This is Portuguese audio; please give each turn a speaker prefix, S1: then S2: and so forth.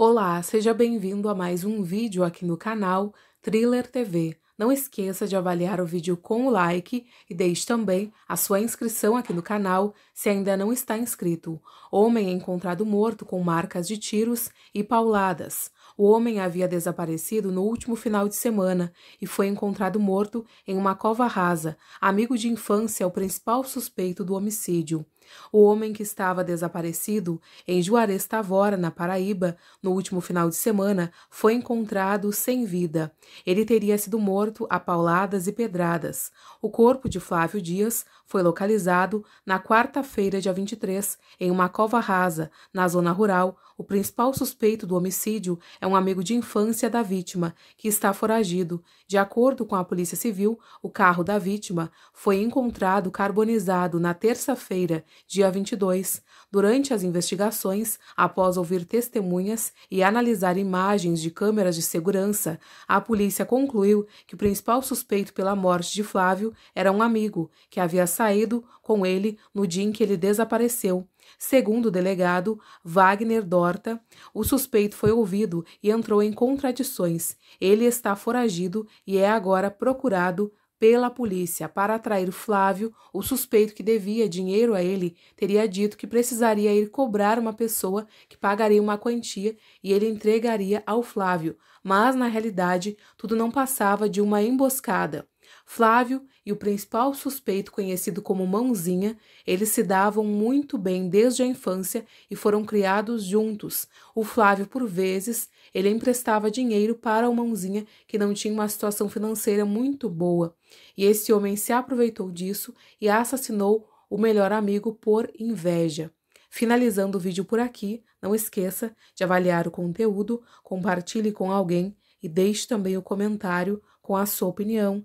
S1: Olá, seja bem-vindo a mais um vídeo aqui no canal Thriller TV. Não esqueça de avaliar o vídeo com o like e deixe também a sua inscrição aqui no canal se ainda não está inscrito. Homem é encontrado morto com marcas de tiros e pauladas. O homem havia desaparecido no último final de semana e foi encontrado morto em uma cova rasa. Amigo de infância, o principal suspeito do homicídio. O homem que estava desaparecido em Juarez Tavora, na Paraíba, no último final de semana, foi encontrado sem vida. Ele teria sido morto a pauladas e pedradas. O corpo de Flávio Dias foi localizado na quarta-feira, dia 23, em uma cova rasa, na zona rural. O principal suspeito do homicídio é um amigo de infância da vítima, que está foragido. De acordo com a Polícia Civil, o carro da vítima foi encontrado carbonizado na terça-feira, dia 22. Durante as investigações, após ouvir testemunhas e analisar imagens de câmeras de segurança, a polícia concluiu que o principal suspeito pela morte de Flávio era um amigo que havia saído com ele no dia em que ele desapareceu. Segundo o delegado Wagner Dorta, o suspeito foi ouvido e entrou em contradições. Ele está foragido e é agora procurado pela polícia para atrair Flávio, o suspeito que devia dinheiro a ele teria dito que precisaria ir cobrar uma pessoa que pagaria uma quantia e ele entregaria ao Flávio, mas na realidade tudo não passava de uma emboscada. Flávio e o principal suspeito, conhecido como Mãozinha, eles se davam muito bem desde a infância e foram criados juntos. O Flávio, por vezes, ele emprestava dinheiro para o Mãozinha, que não tinha uma situação financeira muito boa. E esse homem se aproveitou disso e assassinou o melhor amigo por inveja. Finalizando o vídeo por aqui, não esqueça de avaliar o conteúdo, compartilhe com alguém e deixe também o comentário com a sua opinião.